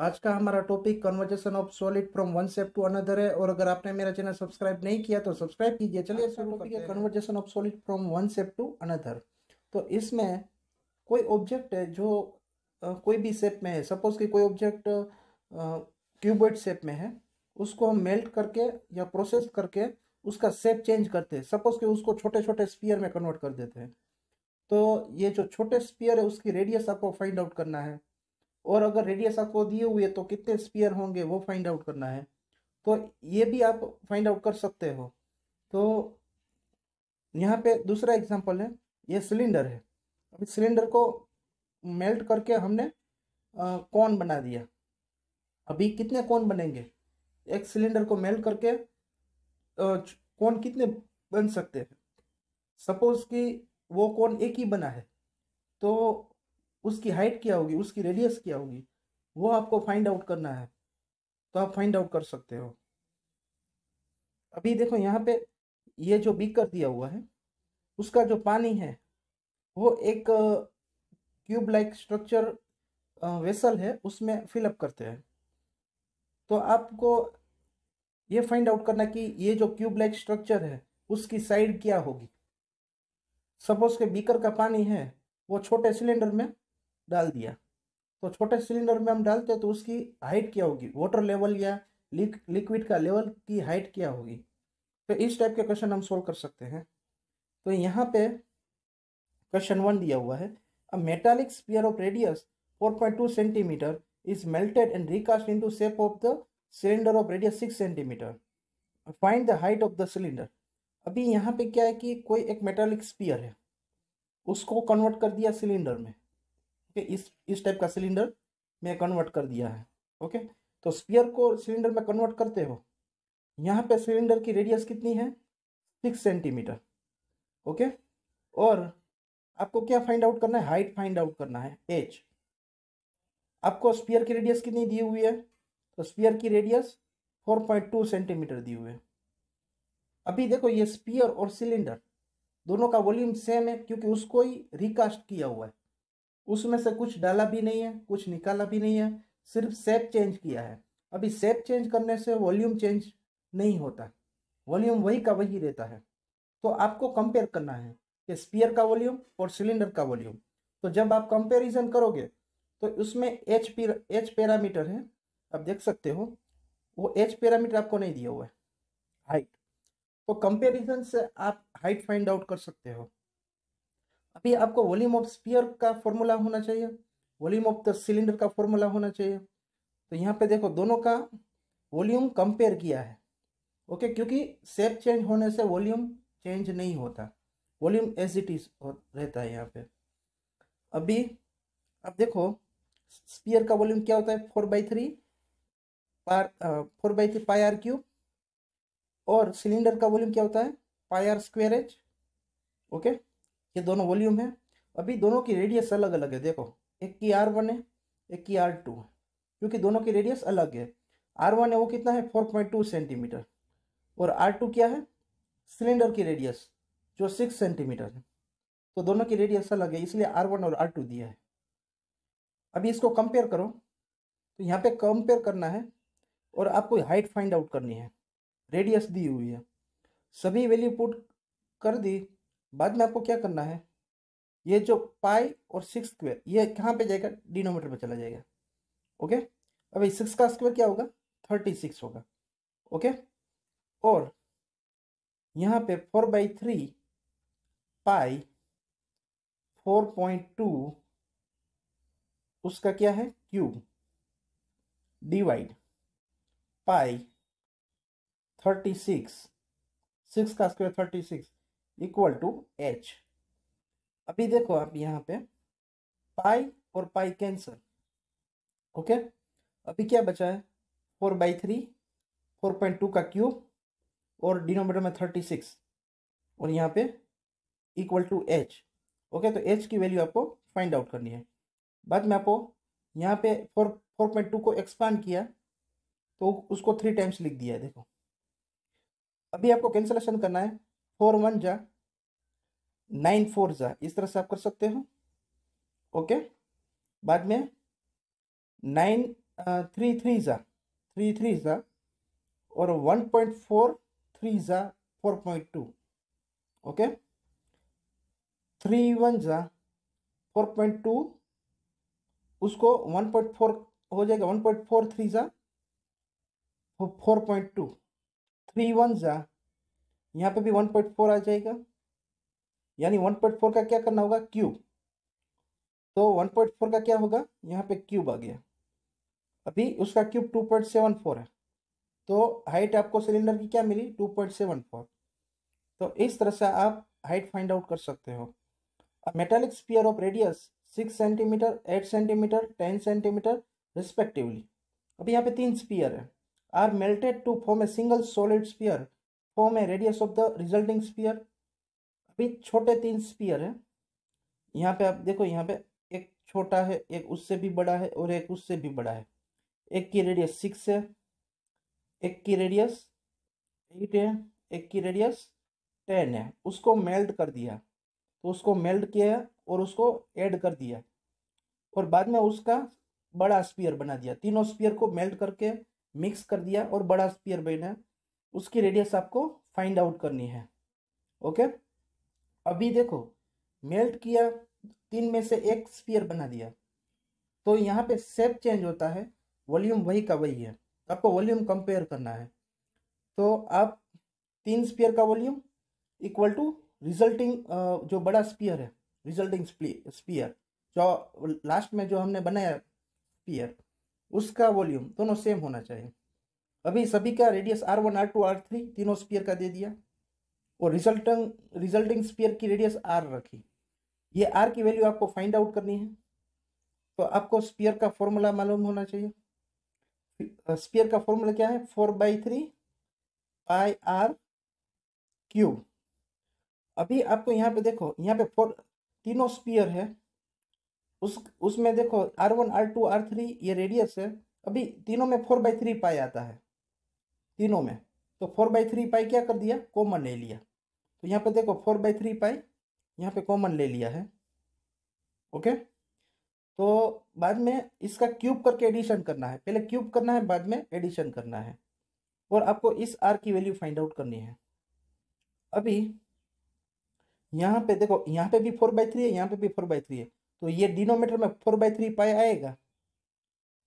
आज का हमारा topic conversation of solid from one shape to another है और अगर आपने मेरा चैनल सब्सक्राइब नहीं किया तो सब्सक्राइब कीजिए चलिए conversation of solid from one shape to another तो इसमें कोई ऑब्जेक्ट है जो कोई भी शेप में है सपोज कि कोई ऑब्जेक्ट क्यूबर्ड शेप में है उसको हम मेल्ट करके या प्रोसेस करके उसका शेप चेंज करते हैं सपोज कि उसको छोटे छोटे स्पीयर में कन्वर्ट कर देते हैं तो ये जो छोटे स्पीयर है उसकी रेडियस आपको फाइंड आउट करना है और अगर रेडियस आपको दिए हुए तो कितने स्पीयर होंगे वो फाइंड आउट करना है तो ये भी आप फाइंड आउट कर सकते हो तो यहाँ पे दूसरा एग्जांपल है ये सिलेंडर है अभी सिलेंडर को मेल्ट करके हमने कौन बना दिया अभी कितने कौन बनेंगे एक सिलेंडर को मेल्ट करके कौन कितने बन सकते हैं सपोज कि वो कौन एक ही बना है तो उसकी हाइट क्या होगी उसकी रेडियस क्या होगी वो आपको फाइंड आउट करना है तो आप फाइंड आउट कर सकते हो अभी देखो यहाँ पे ये जो बीकर दिया हुआ है उसका जो पानी है वो एक क्यूब लाइक स्ट्रक्चर वेसल है उसमें फिलअप करते हैं तो आपको ये फाइंड आउट करना कि ये जो क्यूब लाइक स्ट्रक्चर है उसकी साइड क्या होगी सपोज के बीकर का पानी है वो छोटे सिलेंडर में डाल दिया तो छोटे सिलेंडर में हम डालते हैं तो उसकी हाइट क्या होगी वाटर लेवल या लिक्विड का लेवल की हाइट क्या होगी तो इस टाइप के क्वेश्चन हम सोल्व कर सकते हैं तो यहाँ पे क्वेश्चन वन दिया हुआ है a metallic sphere of radius 4.2 centimetre is melted and recast into shape of the cylinder of radius 6 centimetre find the height of the cylinder अभी यहाँ पे क्या है कि कोई एक मेटालिक स्पीयर है उसको कन्वर्ट कर दिया सिलेंडर में ओके इस इस टाइप का सिलेंडर में कन्वर्ट कर दिया है ओके तो स्पीयर को सिलेंडर में कन्वर्ट करते हो यहाँ पे सिलेंडर की रेडियस कितनी है सिक्स सेंटीमीटर ओके और आपको क्या फाइंड आउट करना है हाइट फाइंड आउट करना है एच आपको स्पीयर की रेडियस कितनी दी हुई है तो स्पीयर की radius four point two centimetre दी हुई है अभी देखो ये स्पीयर और सिलेंडर दोनों का वॉल्यूम सेम है क्योंकि उसको ही रिकास्ट किया हुआ है उसमें से कुछ डाला भी नहीं है कुछ निकाला भी नहीं है सिर्फ सेप चेंज किया है अभी सेप चेंज करने से वॉल्यूम चेंज नहीं होता वॉल्यूम वही का वही रहता है तो आपको कंपेयर करना है कि स्पीयर का वॉल्यूम और सिलेंडर का वॉल्यूम तो जब आप कंपेरिजन करोगे तो उसमें एच पी एच पैरामीटर है आप देख सकते हो वो एच पैरामीटर आपको नहीं दिया हुआ है हाइट तो कंपेरिजन से आप हाइट फाइंड आउट कर सकते हो अभी आपको वॉल्यूम ऑफ स्पीयर का फॉर्मूला होना चाहिए वॉल्यूम ऑफ द सिलेंडर का फॉर्मूला होना चाहिए तो यहाँ पे देखो दोनों का वॉल्यूम कंपेयर किया है ओके क्योंकि सेप चेंज होने से वॉल्यूम चेंज नहीं होता वॉल्यूम एज इट इज रहता है यहाँ पे अभी अब देखो स्पीयर का वॉल्यूम क्या होता है फोर बाई थ्री पार four by three pi are cube और सिलेंडर का वॉल्यूम क्या होता है pi are square H okay ये दोनों वॉल्यूम है अभी दोनों की रेडियस अलग अलग है देखो एक की आर वन है एक की आर टू क्योंकि दोनों की रेडियस अलग है आर वन है वो कितना है फोर पॉइंट टू सेंटीमीटर और आर टू क्या है सिलेंडर की रेडियस जो सिक्स सेंटीमीटर है तो दोनों की रेडियस अलग है इसलिए आर वन और आर टू दिया है अभी इसको कंपेयर करो तो यहाँ पे कंपेयर करना है और आपको हाइट फाइंड आउट करनी है रेडियस दी हुई है सभी वैल्यू पुट कर दी बाद में आपको क्या करना है ये जो पाई और सिक्स स्क्वेयर ये कहाँ पे जाएगा डिनोमीटर पे चला जाएगा ओके अब सिक्स का स्क्वेयर क्या होगा थर्टी सिक्स होगा ओके और यहाँ पे four by three pi four point two उसका क्या है cube divide pi thirty six six का square thirty six equal to h अभी देखो आप यहाँ पे पाई और पाई कैंसर ओके अभी क्या बचा है four by three four point two का क्यूब और डिनोमीटर में थर्टी सिक्स और यहाँ पे इक्वल टू एच ओके तो एच की वैल्यू आपको फाइंड आउट करनी है बाद में आपको यहाँ पे फोर फोर पॉइंट टू को एक्सपांड किया तो उसको थ्री टाइम्स लिख दिया है देखो अभी आपको कैंसलेशन करना है फोर वन जा नाइन फोर ज़ा इस तरह से आप कर सकते हो ओके बाद में नाइन थ्री थ्री ज़ा थ्री थ्री ज़ा और वन पॉइंट फोर थ्री ज़ा four point two okay three one ज़ा फोर पॉइंट टू उसको वन पॉइंट फोर हो जाएगा वन पॉइंट फोर थ्री ज़ा four point two three one ज़ा यहाँ पे भी वन पॉइंट फोर आ जाएगा यानी 1.4 का क्या करना होगा क्यूब तो 1.4 का क्या होगा यहाँ पे क्यूब आ गया अभी उसका क्यूब 2.74 है तो हाइट आपको सिलेंडर की क्या मिली 2.74 तो इस तरह से आप हाइट फाइंड आउट कर सकते हो metallic sphere of radius six centimetre eight centimetre ten centimetre respectively अभी यहाँ पे तीन स्पीयर है are melted to form a single solid sphere form a radius of the resulting sphere पिच छोटे तीन स्पीयर हैं यहाँ पे आप देखो यहाँ पे एक छोटा है एक उससे भी बड़ा है और एक उससे भी बड़ा है एक की रेडियस सिक्स है एक की रेडियस एट है एक की रेडियस टेन है उसको मेल्ट कर दिया तो उसको मेल्ट किया और उसको ऐड कर दिया और बाद में उसका बड़ा स्पीयर बना दिया तीनों स्पीयर को मेल्ट करके मिक्स कर दिया और बड़ा स्पीयर बना उसकी रेडियस आपको फाइंड आउट करनी है ओके okay? अभी देखो मेल्ट किया तीन में से एक स्पीयर बना दिया तो यहाँ पे सेप चेंज होता है वॉल्यूम वही का वही है आपको वॉल्यूम कंपेयर करना है तो आप तीन स्पीयर का वॉल्यूम इक्वल टू रिजल्टिंग जो बड़ा स्पीयर है रिजल्टिंग स्पीयर जो लास्ट में जो हमने बनाया स्पीयर उसका वॉल्यूम दोनों सेम होना चाहिए अभी सभी का radius R one R two R three तीनों स्पीयर का दे दिया और रिजल्टिंग रिजल्टिंग स्पीयर की रेडियस आर रखी ये आर की वैल्यू आपको फाइंड आउट करनी है तो आपको स्पीयर का फॉर्मूला मालूम होना चाहिए स्पीयर का फॉर्मूला क्या है four by three pi R cube अभी आपको यहाँ पे देखो यहाँ पे फोर तीनों स्पीयर है उस उसमें देखो R one R two R three ये रेडियस है अभी तीनों में फोर बाई थ्री पाई आता है तीनों में तो फोर बाई थ्री पाई क्या कर दिया कॉमन ले लिया तो यहाँ पे देखो फोर बाई थ्री पाई यहाँ पे कॉमन ले लिया है ओके तो बाद में इसका क्यूब करके एडिशन करना है पहले क्यूब करना है बाद में एडिशन करना है और आपको इस आर की वैल्यू फाइंड आउट करनी है अभी यहाँ पे देखो यहाँ पे भी फोर बाई थ्री है यहाँ पे भी फोर बाई थ्री है तो ये डिनोमीटर में फोर बाई थ्री पाई आएगा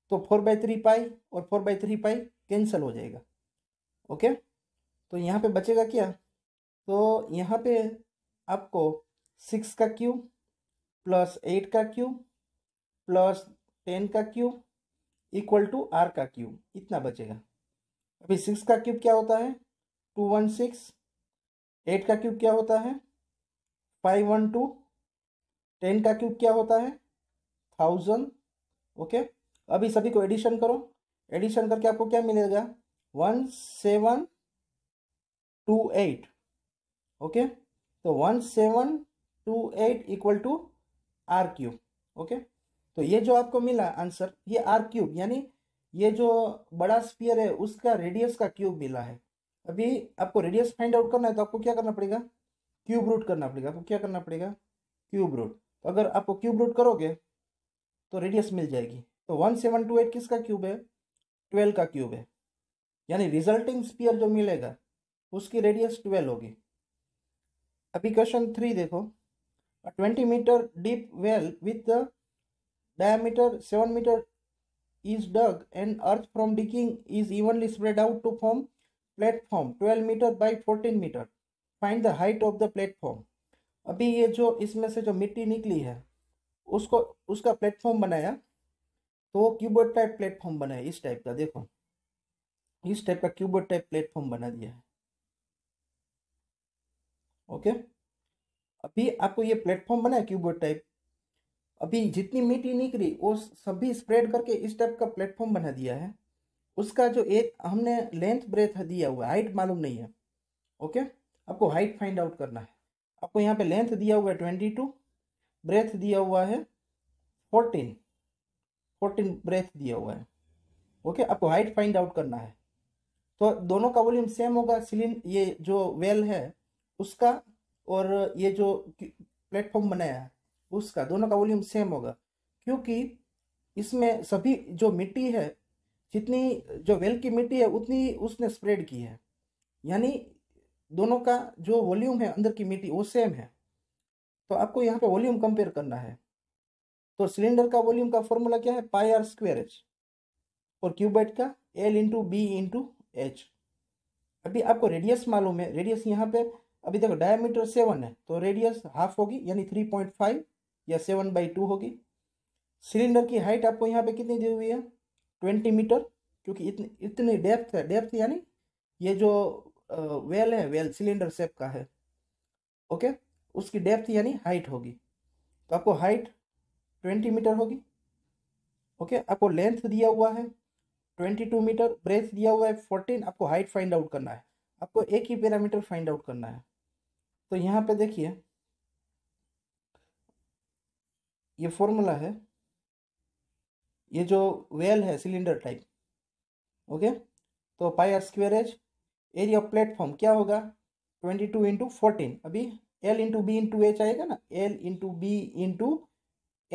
तो फोर बाई थ्री पाई और four by three pi cancel हो जाएगा ओके तो यहाँ पे बचेगा क्या तो यहाँ पे आपको सिक्स का क्यूब प्लस एट का क्यूब प्लस टेन का क्यूब इक्वल टू आर का क्यूब इतना बचेगा अभी सिक्स का क्यूब क्या होता है टू वन सिक्स एट का क्यूब क्या होता है फाइव वन टू टेन का क्यूब क्या होता है थाउजेंड ओके अभी सभी को एडिशन करो एडिशन करके आपको क्या मिलेगा one seven two eight okay तो one seven two eight equal to R cube okay तो ये जो आपको मिला आंसर ये आर क्यूब यानी ये जो बड़ा स्पीयर है उसका रेडियस का क्यूब मिला है अभी आपको रेडियस फाइंड आउट करना है तो आपको क्या करना पड़ेगा क्यूब रूट करना पड़ेगा आपको क्या करना पड़ेगा क्यूब रूट तो अगर आपको क्यूब रूट करोगे तो रेडियस मिल जाएगी तो वन सेवन टू एट किसका क्यूब है ट्वेल्व का क्यूब है यानी रिजल्टिंग स्पीयर जो मिलेगा उसकी रेडियस ट्वेल्व होगी अभी क्वेश्चन थ्री देखो twenty metre deep well with diameter seven metre is dug and earth from digging is evenly spread out to form platform twelve metre by fourteen metre find the height of the platform अभी ये जो इसमें से जो मिट्टी निकली है उसको उसका प्लेटफॉर्म बनाया तो वो क्यूबर्ड टाइप प्लेटफॉर्म बनाया इस टाइप का देखो इस टाइप का क्यूबर्ड टाइप प्लेटफॉर्म बना दिया है ओके अभी आपको ये प्लेटफॉर्म बना है क्यूबोर्ड टाइप अभी जितनी मिट्टी निकली वो सभी स्प्रेड करके इस टाइप का प्लेटफॉर्म बना दिया है उसका जो एक हमने लेंथ ब्रेथ दिया हुआ है हाइट मालूम नहीं है ओके आपको हाइट फाइंड आउट करना है आपको यहाँ पे लेंथ दिया हुआ है ट्वेंटी टू ब्रेथ दिया हुआ है फोर्टीन फोर्टीन ब्रेथ दिया हुआ है ओके आपको हाइट फाइंड आउट करना है तो दोनों का वॉल्यूम सेम होगा सिलिन ये जो वेल है उसका और ये जो प्लेटफॉर्म बनाया है उसका दोनों का वॉल्यूम सेम होगा क्योंकि इसमें सभी जो मिट्टी है जितनी जो वेल की मिट्टी है उतनी उसने स्प्रेड की है यानी दोनों का जो वॉल्यूम है अंदर की मिट्टी वो सेम है तो आपको यहाँ पे वॉल्यूम कंपेयर करना है तो सिलेंडर का वॉल्यूम का फॉर्मूला क्या है पाई आर स्क्वेयर एच और क्यूबाइट का L into B into H अभी आपको रेडियस मालूम है रेडियस यहाँ पे अभी देखो डायमीटर सेवन है तो रेडियस हाफ होगी यानी थ्री पॉइंट फाइव या सेवन बाई टू होगी सिलेंडर की हाइट आपको यहाँ पे कितनी दी हुई है ट्वेंटी मीटर क्योंकि इतनी इतनी डेप्थ है डेप्थ यानी ये जो वेल है वेल सिलेंडर शेप का है ओके उसकी डेप्थ यानी हाइट होगी तो आपको हाइट ट्वेंटी मीटर होगी ओके आपको लेंथ दिया हुआ है ट्वेंटी टू मीटर ब्रेथ दिया हुआ है फोर्टीन आपको हाइट फाइंड आउट करना है आपको एक ही पैरामीटर फाइंड आउट करना है तो यहाँ पे देखिए ये फॉर्मूला है ये जो वेल है सिलेंडर टाइप ओके तो pi are square as area of platform क्या होगा ट्वेंटी टू इंटू फोर्टीन अभी L into B into H आएगा ना L into B into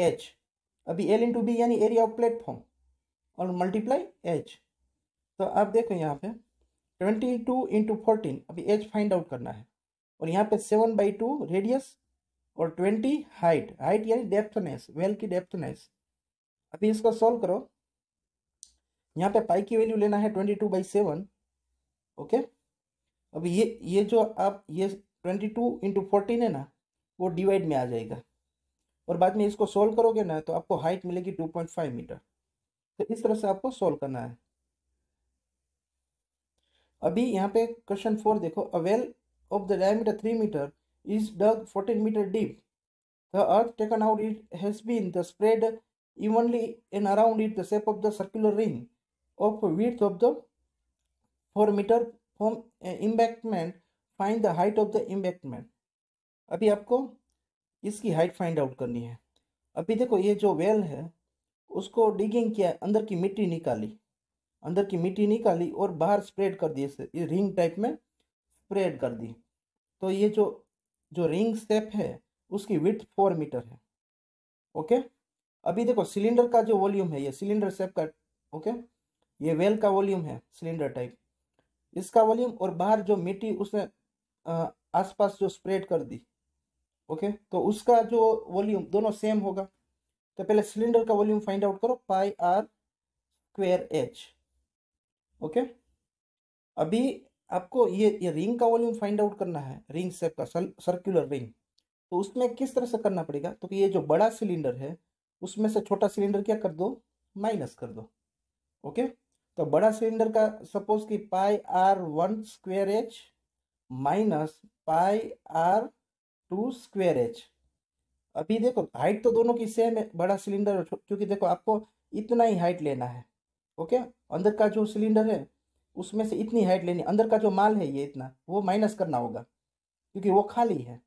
H अभी एल इंटू बी यानी एरिया ऑफ प्लेटफॉर्म और मल्टीप्लाई एच तो आप देखो यहाँ पे ट्वेंटी टू इंटू फोर्टीन अभी एच फाइंड आउट करना है और यहाँ पे सेवन बाई टू रेडियस और ट्वेंटी हाइट हाइट यानी डेप्थनेस वेल की डेप्थनेस अभी इसको सॉल्व करो यहाँ पे पाई की वैल्यू लेना है twenty two by seven okay अब ये ये जो आप ये ट्वेंटी टू इंटू फोर्टीन है ना वो डिवाइड में आ जाएगा और बाद में इसको सोल्व करोगे ना तो आपको हाइट मिलेगी टू पॉइंट फाइव मीटर तो इस तरह से आपको सोल्व करना है अभी यहाँ पे क्वेश्चन फोर देखो a well of the diameter 3 meter is dug 14 meter deep. The earth taken out it has been the spread evenly and around it the shape of the circular ring of width of the 4 meter from embankment find the height of the embankment. अभी आपको इसकी height find out करनी है अभी देखो ये जो well है उसको डिगिंग किया अंदर की मिट्टी निकाली अंदर की मिट्टी निकाली और बाहर स्प्रेड कर दिए रिंग टाइप में स्प्रेड कर दी तो ये जो जो रिंग स्टेप है उसकी विथ फोर मीटर है ओके अभी देखो सिलेंडर का जो वॉल्यूम है ये सिलेंडर शेप का ओके ये वेल का वॉल्यूम है सिलेंडर टाइप इसका वॉल्यूम और बाहर जो मिट्टी उसने आसपास जो स्प्रेड कर दी ओके तो उसका जो वॉल्यूम दोनों सेम होगा तो पहले सिलेंडर का वॉल्यूम फाइंड आउट करो pi are square H okay अभी आपको ये ये रिंग का वॉल्यूम फाइंड आउट करना है रिंग शेप का सर्कुलर रिंग तो उसमें किस तरह से करना पड़ेगा तो ये जो बड़ा सिलेंडर है उसमें से छोटा सिलेंडर क्या कर दो माइनस कर दो ओके तो बड़ा सिलेंडर का सपोज कि pi R one square H minus pi R two square H अभी देखो हाइट तो दोनों की सेम है बड़ा सिलेंडर क्योंकि देखो आपको इतना ही हाइट लेना है ओके अंदर का जो सिलेंडर है उसमें से इतनी हाइट लेनी अंदर का जो माल है ये इतना वो माइनस करना होगा क्योंकि वो खाली है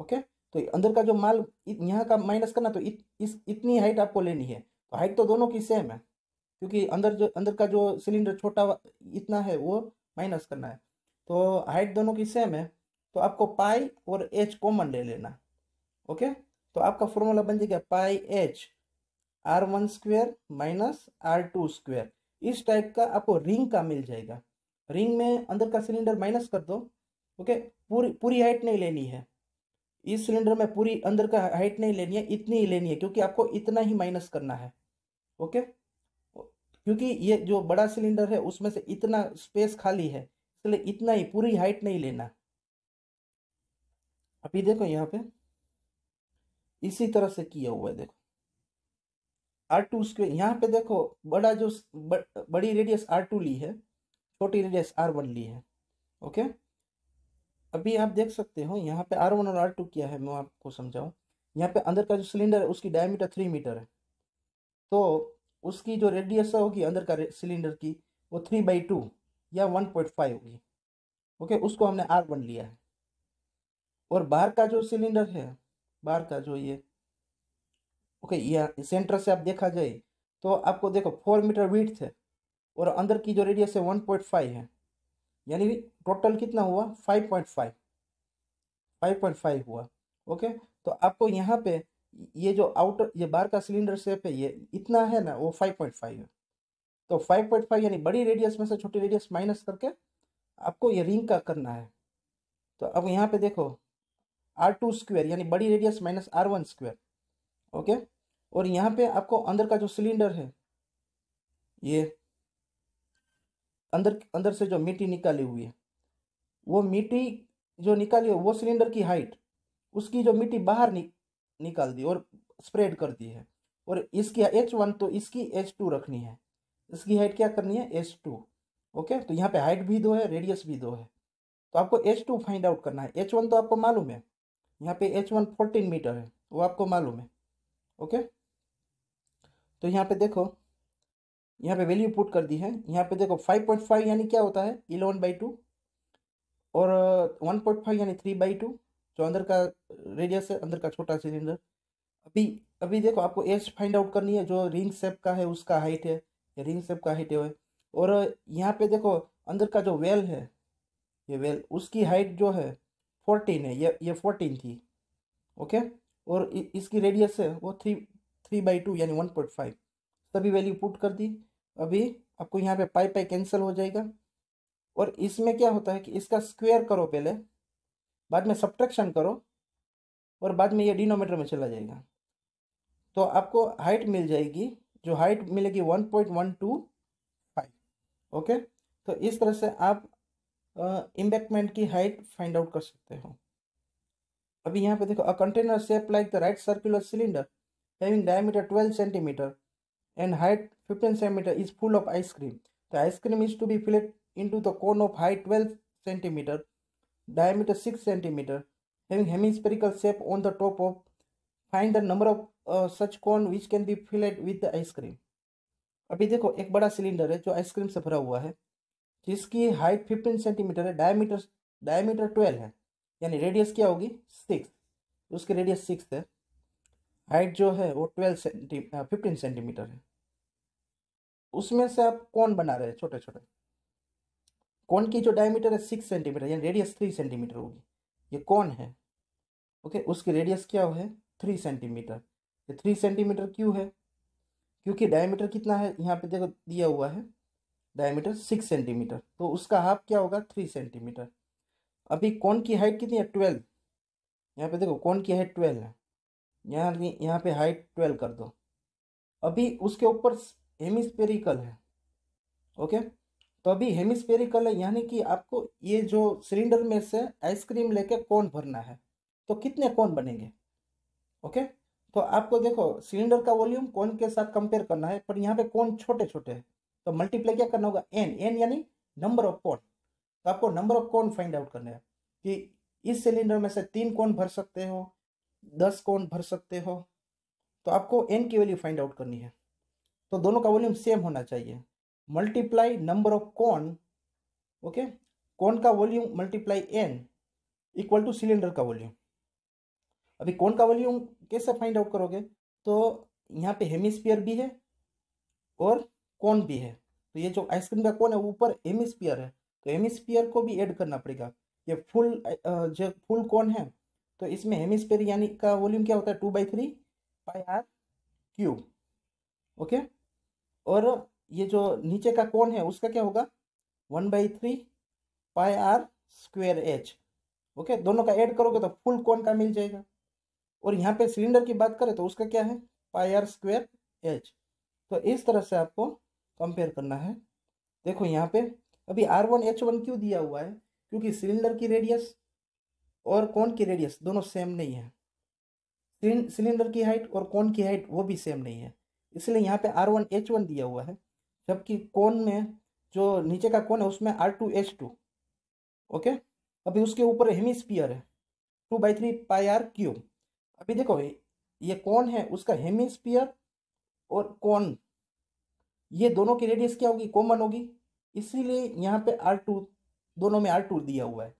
ओके तो अंदर का जो माल यहाँ का माइनस करना तो इत, इस इतनी हाइट आपको लेनी है तो हाइट तो दोनों की सेम है क्योंकि अंदर जो अंदर का जो सिलेंडर छोटा इतना है वो माइनस करना है तो हाइट दोनों की सेम है तो आपको पाई और एच कॉमन ले लेना ओके तो आपका फॉर्मूला बन जाएगा pi H R one square minus R two square इस टाइप का आपको रिंग का मिल जाएगा रिंग में अंदर का सिलेंडर माइनस कर दो ओके पूरी पूरी हाइट नहीं लेनी है इस सिलेंडर में पूरी अंदर का हाइट नहीं लेनी है इतनी ही लेनी है क्योंकि आपको इतना ही माइनस करना है ओके क्योंकि ये जो बड़ा सिलेंडर है उसमें से इतना स्पेस खाली है इसलिए इतना ही पूरी हाइट नहीं लेना अभी देखो यहाँ पे इसी तरह से किया हुआ है देखो आर टू स्क्वेयर यहाँ पे देखो बड़ा जो ब, बड़ी रेडियस आर टू ली है छोटी रेडियस आर वन ली है ओके अभी आप देख सकते हो यहाँ पे आर वन और आर टू क्या है मैं आपको समझाऊँ यहाँ पे अंदर का जो सिलेंडर है उसकी डायमीटर थ्री मीटर है तो उसकी जो रेडियस होगी अंदर का सिलेंडर की वो थ्री बाई टू या वन पॉइंट फाइव होगी ओके उसको हमने आर वन लिया है और बाहर का जो सिलेंडर है बाहर का जो ये ओके यह सेंटर से आप देखा जाए तो आपको देखो फोर मीटर वीट है और अंदर की जो रेडियस है वन पॉइंट फाइव है यानी टोटल कितना हुआ five point five five point five हुआ ओके तो आपको यहाँ पे ये जो आउटर ये बाहर का सिलेंडर शेप है ये इतना है ना वो फाइव पॉइंट फाइव है तो फाइव पॉइंट फाइव यानी बड़ी रेडियस में से छोटी रेडियस माइनस करके आपको ये रिंग का करना है तो अब यहाँ पे देखो आर टू स्क्वेयर यानी बड़ी radius minus R one square okay और यहाँ पे आपको अंदर का जो सिलेंडर है ये अंदर अंदर से जो मिट्टी निकाली हुई है वो मिट्टी जो निकाली है वो सिलेंडर की हाइट उसकी जो मिट्टी बाहर नि, निकाल दी और स्प्रेड कर दी है और इसकी एच वन तो इसकी एच टू रखनी है इसकी हाइट क्या करनी है एच टू ओके तो यहाँ पे हाइट भी दो है रेडियस भी दो है तो आपको एच टू फाइंड आउट करना है एच वन तो आपको मालूम है यहाँ पे एच वन फोर्टीन मीटर है वो आपको मालूम है ओके तो यहाँ पे देखो यहाँ पे वैल्यू पुट कर दी है यहाँ पे देखो फाइव पॉइंट फाइव यानी क्या होता है इलेवन बाई टू और वन पॉइंट फाइव यानी थ्री बाई टू जो अंदर का रेडियस है अंदर का छोटा सिलेंडर अभी अभी देखो आपको एज फाइंड आउट करनी है जो रिंग सेप का है उसका हाइट है या रिंग सेप का हाइट है और uh, यहाँ पे देखो अंदर का जो वेल है ये वेल उसकी हाइट जो है फोर्टीन है ये ये फोर्टीन थी ओके और इसकी रेडियस है वो थ्री थ्री बाई टू यानी वन पॉइंट फाइव सभी वैल्यू पुट कर दी अभी आपको यहाँ पे पाई पाई कैंसिल हो जाएगा और इसमें क्या होता है कि इसका स्क्वेयर करो पहले बाद में सब्ट्रैक्शन करो और बाद में ये डिनोमीटर में चला जाएगा तो आपको हाइट मिल जाएगी जो हाइट मिलेगी one point one two five okay तो इस तरह से आप इम्बेक्टमेंट uh, की हाइट फाइंड आउट कर सकते हो अभी यहाँ पे देखो a container shape like the right circular cylinder having diameter 12 cm and height 15 cm is full of ice cream. The ice cream is to be filled into the cone of height 12 cm, diameter 6 cm, having hemispherical shape on the top of. Find the number of uh, such cone which can be filled with the ice cream. अभी देखो एक बड़ा cylinder है जो ice cream से भरा हुआ है जिसकी हाइट 15 सेंटीमीटर है डायमीटर डायमीटर 12 है यानी रेडियस क्या होगी सिक्स उसकी रेडियस सिक्स है हाइट जो है वो ट्वेल्व सेंटी फिफ्टीन सेंटीमीटर है उसमें से आप कौन बना रहे हैं छोटे छोटे कौन की जो डायमीटर है सिक्स सेंटीमीटर यानी रेडियस थ्री सेंटीमीटर होगी ये कौन है ओके उसकी रेडियस क्या है थ्री सेंटीमीटर ये थ्री सेंटीमीटर क्यों है क्योंकि डायमीटर कितना है यहाँ पे देखो दिया हुआ है डायमीटर सिक्स सेंटीमीटर तो उसका हाफ क्या होगा थ्री सेंटीमीटर अभी कौन की हाइट कितनी है ट्वेल्व यहाँ पे देखो कौन की हाइट ट्वेल्व है यहाँ यहाँ पे हाइट ट्वेल्व कर दो अभी उसके ऊपर हेमिस्पेरिकल है ओके तो अभी हेमिस्पेरिकल है यानी कि आपको ये जो सिलेंडर में से आइसक्रीम लेके कौन भरना है तो कितने कौन बनेंगे ओके तो आपको देखो सिलेंडर का वॉल्यूम कौन के साथ कंपेयर करना है पर यहाँ पे कौन छोटे छोटे हैं तो मल्टीप्लाई क्या करना होगा एन एन यानी नंबर ऑफ कौन तो आपको number of cone find out करना है कि इस सिलेंडर में से तीन कौन भर सकते हो दस कौन भर सकते हो तो आपको एन की वैल्यू फाइंड आउट करनी है तो दोनों का वॉल्यूम सेम होना चाहिए multiply number of cone okay cone का volume multiply N equal to cylinder का वॉल्यूम अभी कौन का वॉल्यूम कैसे फाइंड आउट करोगे तो यहाँ पे हेमिस्पियर भी है और कौन भी है तो ये जो आइसक्रीम का कौन है ऊपर हेमिस्पियर है तो हेमिस्पियर को भी ऐड करना पड़ेगा ये फुल जो फुल कौन है तो इसमें हेमिस्फेयर यानी का वॉल्यूम क्या होता है two by three pi R cube okay और ये जो नीचे का कोण है उसका क्या होगा one by three pi are square H okay दोनों का ऐड करोगे तो फुल कोण का मिल जाएगा और यहाँ पे सिलेंडर की बात करें तो उसका क्या है पाई आर स्क्वेयर एच तो इस तरह से आपको कंपेयर करना है देखो यहाँ पे अभी आर वन एच वन क्यों दिया हुआ है क्योंकि सिलेंडर की रेडियस और कौन की रेडियस दोनों सेम नहीं है सिलेंडर की हाइट और कौन की हाइट वो भी सेम नहीं है इसलिए यहाँ पे आर वन एच वन दिया हुआ है जबकि कौन में जो नीचे का कौन है उसमें R two H two okay अभी उसके ऊपर हेमिस्पियर है two by three pi are cube अभी देखो ये कौन है उसका हेमिस्पियर और कौन ये दोनों की रेडियस क्या होगी कॉमन होगी इसीलिए यहाँ पे आर टू दोनों में आर टू दिया हुआ है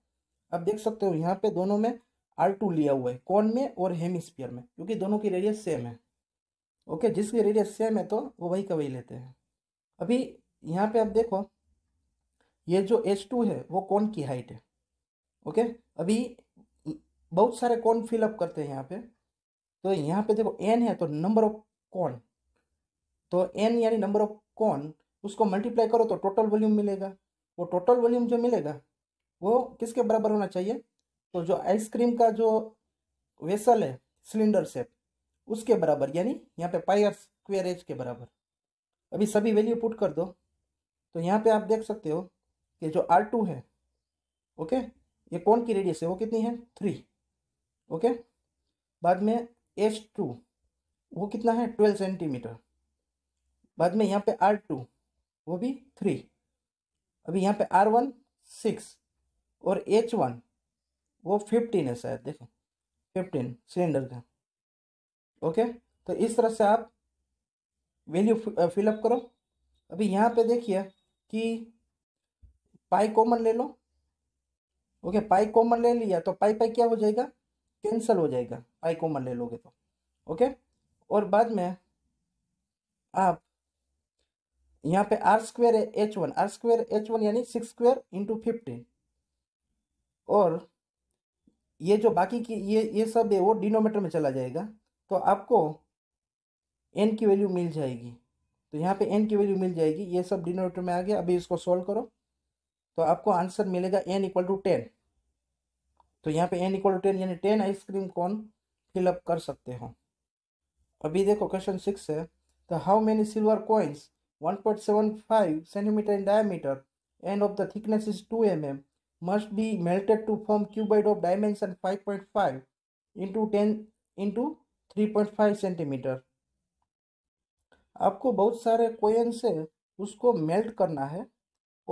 आप देख सकते हो यहाँ पे दोनों में आर टू लिया हुआ है कौन में और हेमिस्फीयर में क्योंकि दोनों की रेडियस सेम है ओके जिसकी रेडियस सेम है तो वो वही का वही लेते हैं अभी यहाँ पे आप देखो ये जो एच टू है वो कौन की हाइट है ओके अभी बहुत सारे कौन फिलअप करते हैं यहाँ पे तो यहाँ पे देखो एन है तो नंबर ऑफ कौन तो एन यानी नंबर ऑफ कौन उसको मल्टीप्लाई करो तो टोटल वॉल्यूम मिलेगा वो टोटल वॉल्यूम जो मिलेगा वो किसके बराबर होना चाहिए तो जो आइसक्रीम का जो वेसल है सिलेंडर सेप उसके बराबर यानी यहाँ पे पाई आर स्क्वेयर एज के बराबर अभी सभी वैल्यू पुट कर दो तो यहाँ पे आप देख सकते हो कि जो आर टू है ओके ये कौन की रेडियस है वो कितनी है थ्री ओके बाद में एच टू वो कितना है ट्वेल्व सेंटीमीटर बाद में यहाँ पे आर टू वो भी थ्री अभी यहाँ पे आर वन सिक्स और एच वन वो फिफ्टीन है शायद देखो फिफ्टीन सिलेंडर का ओके तो इस तरह से आप वैल्यू फिलअप uh, करो अभी यहाँ पे देखिए कि पाई कॉमन ले लो ओके पाई कॉमन ले लिया तो पाई पाई क्या हो जाएगा कैंसल हो जाएगा पाई कॉमन ले लोगे तो ओके और बाद में आप यहाँ पे आर स्क्वेयर है H one R square H one यानी सिक्स स्क्वेयर इंटू फिफ्टीन और ये जो बाकी की ये ये सब है वो डिनोमीटर में चला जाएगा तो आपको एन की वैल्यू मिल जाएगी तो यहाँ पे एन की वैल्यू मिल जाएगी ये सब डिनोमीटर में आ गया अभी इसको सॉल्व करो तो आपको आंसर मिलेगा एन इक्वल टू टेन तो यहाँ पे एन इक्वल टू टेन यानी टेन आइसक्रीम कौन फिलअप कर सकते हो अभी देखो क्वेश्चन सिक्स है the how many silver coins five centimetre in diameter and of the thickness is two M M must be melted to form cuboid of dimension 5.5 into 10 into 3.5 centimetre आपको बहुत सारे coin से उसको melt करना है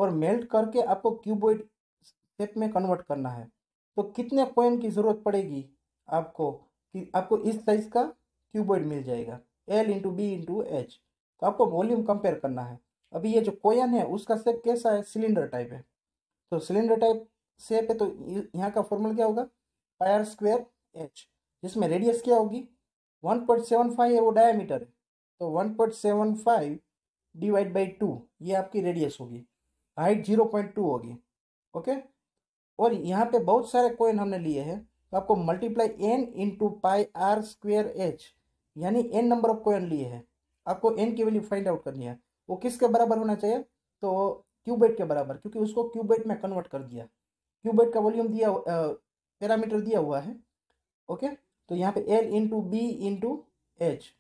और melt करके आपको क्यूबॉइड शेप में कन्वर्ट करना है तो कितने कोयन की ज़रूरत पड़ेगी आपको कि आपको इस साइज़ का क्यूबॉइड मिल जाएगा L into B into H तो आपको वॉल्यूम कंपेयर करना है अभी ये जो क्वेन है उसका शेप कैसा है सिलेंडर टाइप है तो सिलेंडर टाइप सेप है तो यहाँ का फॉर्मूला क्या होगा पाई आर स्क्वेयर एच जिसमें रेडियस क्या होगी वन पॉइंट सेवन फाइव है वो डायमीटर है तो one point seven five divide by two ये आपकी रेडियस होगी हाइट जीरो पॉइंट टू होगी ओके और यहाँ पे बहुत सारे कोइन हमने लिए हैं तो आपको multiply N into pi are square H यानी एन नंबर ऑफ कोइन लिए हैं आपको एन की वैल्यू फाइंड आउट करनी है वो किसके बराबर होना चाहिए तो क्यूबेट के बराबर क्योंकि उसको क्यूबेट में कन्वर्ट कर दिया क्यूबेट का वॉल्यूम दिया पैरामीटर दिया हुआ है ओके तो यहाँ पे L into B into H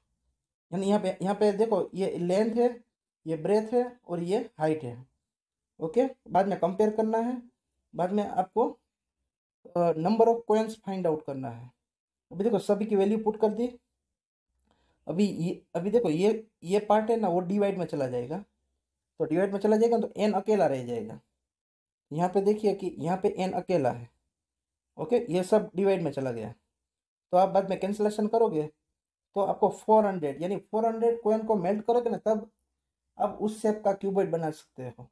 यानी यहाँ पे यहाँ पे देखो ये लेंथ है ये ब्रेथ है और ये हाइट है ओके बाद में कंपेयर करना है बाद में आपको number of coins find out करना है अभी देखो सभी की वैल्यू पुट कर दी अभी ये अभी देखो ये ये पार्ट है ना वो डिवाइड में चला जाएगा तो डिवाइड में चला जाएगा तो एन अकेला रह जाएगा यहाँ पे देखिए कि यहाँ पे एन अकेला है ओके ये सब डिवाइड में चला गया तो आप बाद में कैंसिलेशन करोगे तो आपको फोर हंड्रेड यानी फोर हंड्रेड कोइन को मेल्ट करोगे ना तब आप उस सेप का क्यूबॉइड बना सकते हो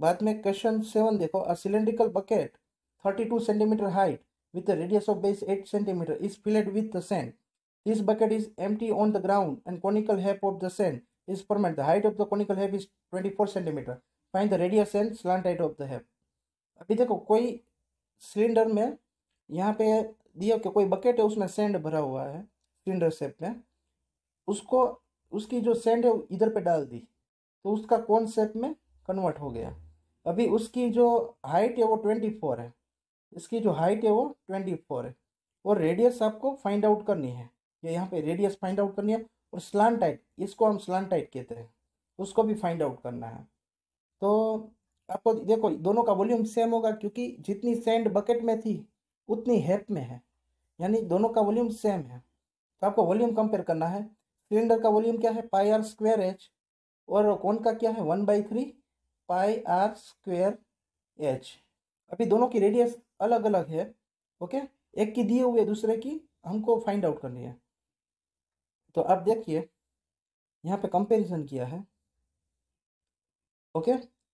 बाद में क्वेश्चन सेवन देखो a cylindrical bucket thirty two centimetre height with radius of base base 8 centimetre is filled with the this bucket is is on the ground and and conical heap of the is per The height of the conical hip is 24 centimeter. Find the radius and slant height of the hip. अभी देखो कोई cylinder में यहाँ पे दिया कि कोई bucket है उसमें सेंड भरा हुआ है सिलेंडर शेप में उसको उसकी जो सेंड है इधर पे डाल दी तो उसका कौन शेप में कन्वर्ट हो गया अभी उसकी जो हाइट है वो ट्वेंटी फोर है इसकी जो हाइट है वो ट्वेंटी फोर है और रेडियस आपको फाइंड आउट करनी है ये यहाँ पे रेडियस फाइंड आउट करनी है और स्लान टाइट इसको हम स्लान टाइट कहते हैं उसको भी फाइंड आउट करना है तो आपको देखो दोनों का वॉल्यूम सेम होगा क्योंकि जितनी सेंड बकेट में थी उतनी हेप में है यानी दोनों का वॉल्यूम सेम है तो आपको वॉल्यूम कंपेयर करना है सिलेंडर का वॉल्यूम क्या है पाई आर स्क्वेयर एच और कौन का क्या है one by three pi are square H अभी दोनों की रेडियस अलग अलग है ओके एक की दिए हुए दूसरे की हमको फाइंड आउट करनी है तो अब देखिए यहाँ पे कंपेरिजन किया है ओके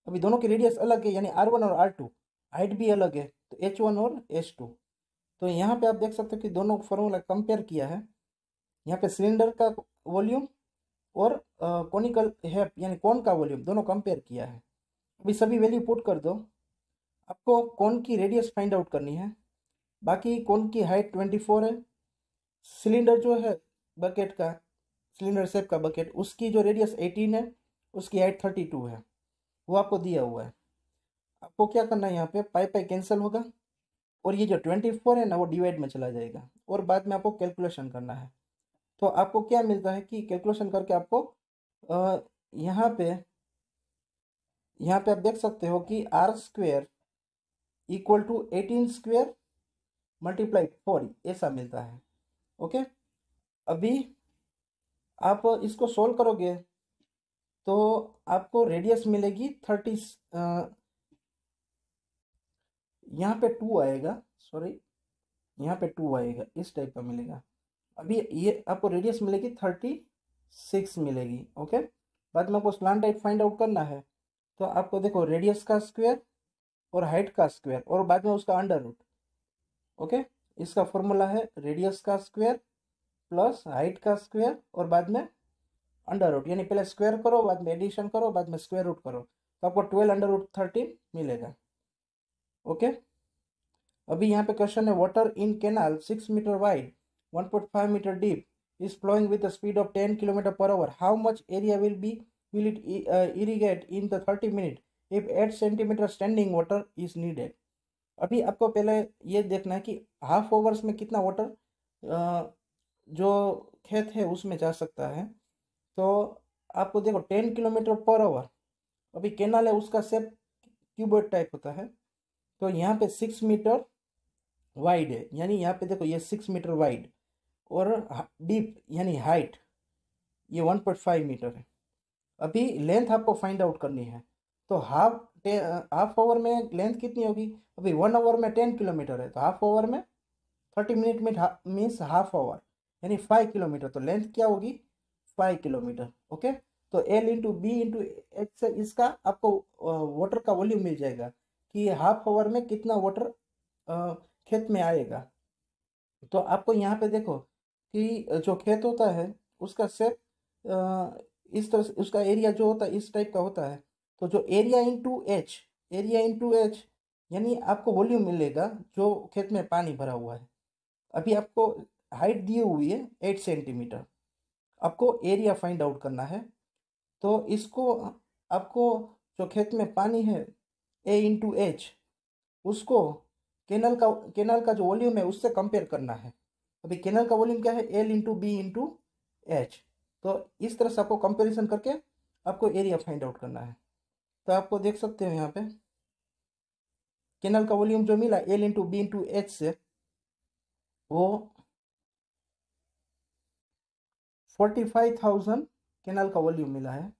अभी दोनों की रेडियस अलग है यानी आर वन और आर टू हाइट भी अलग है तो एच वन और एच टू तो यहाँ पे आप देख सकते हो कि दोनों फॉर्मूला कंपेयर किया है यहाँ पे सिलेंडर का वॉल्यूम और कॉनिकल हैप यानी कौन का वॉल्यूम दोनों कंपेयर किया है अभी सभी वैल्यू पुट कर दो आपको कौन की रेडियस फाइंड आउट करनी है बाकी कौन की हाइट ट्वेंटी फोर है सिलेंडर जो है बकेट का सिलेंडर सेप का बकेट उसकी जो रेडियस एटीन है उसकी हाइट थर्टी टू है वो आपको दिया हुआ है आपको क्या करना है यहाँ पे पाई पाई कैंसिल होगा और ये जो ट्वेंटी फोर है ना वो डिवाइड में चला जाएगा और बाद में आपको कैलकुलेशन करना है तो आपको क्या मिलता है कि कैलकुलेशन करके आपको यहाँ पे यहाँ पे आप देख सकते हो कि R square equal to eighteen square multiply four ऐसा मिलता है ओके अभी आप इसको सोल्व करोगे तो आपको रेडियस मिलेगी थर्टी यहाँ पे टू आएगा सॉरी यहाँ पे टू आएगा इस टाइप का मिलेगा अभी ये आपको रेडियस मिलेगी थर्टी सिक्स मिलेगी ओके बाद में आपको स्लान टाइप फाइंड आउट करना है तो आपको देखो रेडियस का स्क्वायर और हाइट का स्क्वायर और बाद में उसका अंडर रूट ओके इसका फॉर्मूला है रेडियस का स्क्वायर प्लस हाइट का स्क्वायर और बाद में अंडर रूट यानी पहले स्क्वायर करो बाद में एडिशन करो बाद में स्क्वायर रूट करो तो आपको ट्वेल्व अंडर रूट थर्टीन मिलेगा ओके अभी यहाँ पे क्वेश्चन है water in canal six metre wide one point five metre deep is flowing with speed of ten kilometre per hour how much area area will be will it e, uh, irrigate in the 30 minute if 8 cm standing water अभी आपको पहले ये देखना है कि half overs में कितना water जो खेत है उसमें जा सकता है तो आपको देखो टेन किलोमीटर पर आवर अभी केनाल है उसका सेप क्यूबॉइड टाइप होता है तो यहाँ पे सिक्स मीटर वाइड है यानी यहाँ पे देखो ये सिक्स मीटर वाइड और डीप यानी हाइट ये वन पॉइंट फाइव मीटर है अभी लेंथ आपको फाइंड आउट करनी है तो हाफ हाफ आवर में लेंथ कितनी होगी अभी वन आवर में टेन किलोमीटर है तो हाफ आवर में थर्टी मिनट में मीन्स हाफ आवर यानी फाइव किलोमीटर तो लेंथ क्या होगी फाइव किलोमीटर ओके तो L into B into H से इसका आपको वाटर का वॉल्यूम मिल जाएगा कि हाफ आवर में कितना वाटर खेत में आएगा तो आपको यहाँ पे देखो कि जो खेत होता है उसका सेप इस तरह से उसका एरिया जो होता है इस टाइप का होता है तो जो area into H area into H यानी आपको वॉल्यूम मिलेगा जो खेत में पानी भरा हुआ है अभी आपको हाइट दी हुई है एट सेंटीमीटर आपको एरिया फाइंड आउट करना है तो इसको आपको जो खेत में पानी है ए इंटू एच उसको केनल का केनल का जो वॉल्यूम है उससे कंपेयर करना है अभी केनल का वॉल्यूम क्या है L into B into H तो इस तरह से आपको कंपेरिजन करके आपको एरिया फाइंड आउट करना है तो आपको देख सकते हो यहाँ पे केनल का वॉल्यूम जो मिला L into B into H से वो फोर्टी फाइव थाउजेंड केनाल का वॉल्यूम मिला है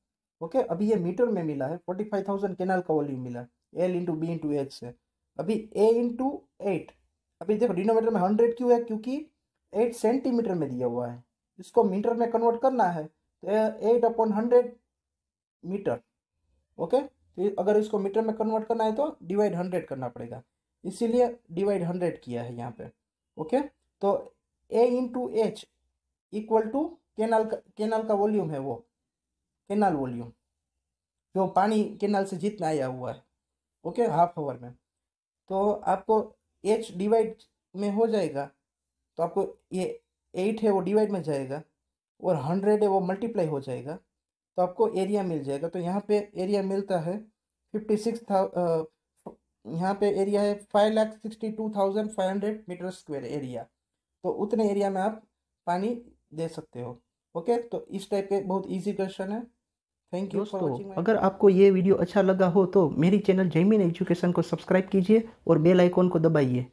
ओके okay? अभी ये मीटर में मिला है फोर्टी फाइव थाउजेंड केनाल का वॉल्यूम मिला है L into B into H से अभी ए इंटू एट अभी देखो डिनोमीटर में हंड्रेड क्यों है क्योंकि एट सेंटीमीटर में दिया हुआ है इसको मीटर में कन्वर्ट करना है तो eight upon hundred metre okay तो अगर इसको मीटर में कन्वर्ट करना है तो डिवाइड हंड्रेड करना पड़ेगा इसीलिए डिवाइड हंड्रेड किया है यहाँ पे ओके तो A into H equal to canal का केनाल का वॉल्यूम है वो केनाल वॉल्यूम जो पानी केनाल से जितना आया हुआ है ओके हाफ आवर में तो आपको एच डिवाइड में हो जाएगा तो आपको ये एट है वो डिवाइड में जाएगा और हंड्रेड है वो मल्टीप्लाई हो जाएगा तो आपको एरिया मिल जाएगा तो यहाँ पे एरिया मिलता है फिफ्टी सिक्स थाउ यहाँ पे एरिया है five lakh sixty two thousand five hundred metre square area तो उतने एरिया में आप पानी दे सकते हो ओके तो इस टाइप के बहुत ईजी क्वेश्चन है थैंक यू दोस्तों अगर आपको ये वीडियो अच्छा लगा हो तो मेरी चैनल जयमीन एजुकेशन को सब्सक्राइब कीजिए और बेल आइकॉन को दबाइए